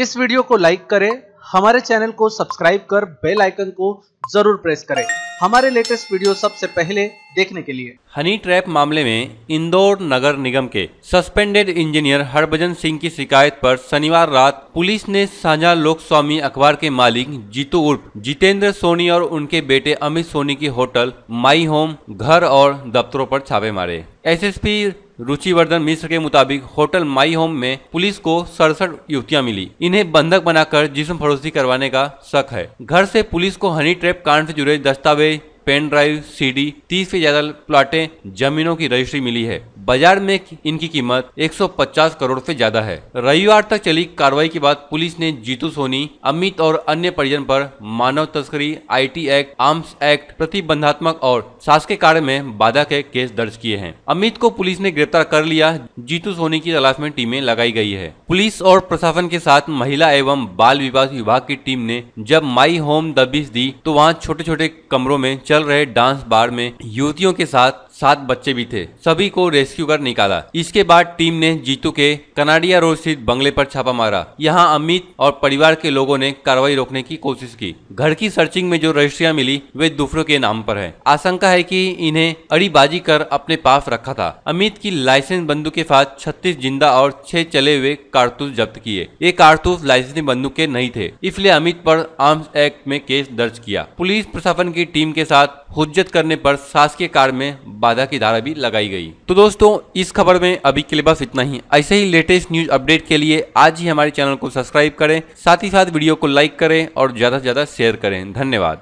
इस वीडियो को लाइक करें हमारे चैनल को सब्सक्राइब कर बेल आइकन को जरूर प्रेस करें हमारे लेटेस्ट वीडियो सबसे पहले देखने के लिए हनी ट्रैप मामले में इंदौर नगर निगम के सस्पेंडेड इंजीनियर हरभजन सिंह की शिकायत पर शनिवार रात पुलिस ने साझा लोक स्वामी अखबार के मालिक जीतू उर्फ जितेंद्र सोनी और उनके बेटे अमित सोनी की होटल माई होम घर और दफ्तरों पर छापे मारे एसएसपी रुचिवर्धन मिश्र के मुताबिक होटल माई होम में पुलिस को सड़सठ युवतियां मिली इन्हें बंधक बनाकर जिसम फरोसी करवाने का शक है घर से पुलिस को हनी ट्रैप कांड से जुड़े दस्तावेज पेन ड्राइव सीडी, तीस से ज्यादा प्लाटें जमीनों की रजिस्ट्री मिली है बाजार में इनकी कीमत 150 करोड़ से ज्यादा है रविवार तक चली कार्रवाई के बाद पुलिस ने जीतू सोनी अमित और अन्य परिजन पर मानव तस्करी आईटी एक्ट आर्म्स एक्ट प्रतिबंधात्मक और शासकीय कार्य में बाधा के केस दर्ज किए हैं अमित को पुलिस ने गिरफ्तार कर लिया जीतू सोनी की तलाश में टीमें लगाई गई है पुलिस और प्रशासन के साथ महिला एवं बाल विकास विभाग की टीम ने जब माई होम दबिश दी तो वहाँ छोटे छोटे कमरों में चल रहे डांस बार में युवतियों के साथ सात बच्चे भी थे सभी को रेस्क्यू कर निकाला इसके बाद टीम ने जीतू के कनाडिया रोड स्थित बंगले पर छापा मारा यहाँ अमित और परिवार के लोगों ने कार्रवाई रोकने की कोशिश की घर की सर्चिंग में जो रजिस्ट्रिया मिली वे दूसरों के नाम पर है आशंका है की इन्हें अड़ीबाजी कर अपने पास रखा था अमित की लाइसेंस बंदूक के साथ छत्तीस जिंदा और छह चले हुए कारतूस जब्त किए ये कारतूस लाइसेंसी बंदूक के नहीं थे इसलिए अमित पर आर्म्स एक्ट में केस दर्ज किया पुलिस प्रशासन की टीम के साथ हुज्जत करने पर शासकीय कार्य में बाधा की धारा भी लगाई गई तो दोस्तों इस खबर में अभी के लिए बस इतना ही ऐसे ही लेटेस्ट न्यूज अपडेट के लिए आज ही हमारे चैनल को सब्सक्राइब करें साथ ही साथ वीडियो को लाइक करें और ज़्यादा से ज़्यादा शेयर करें धन्यवाद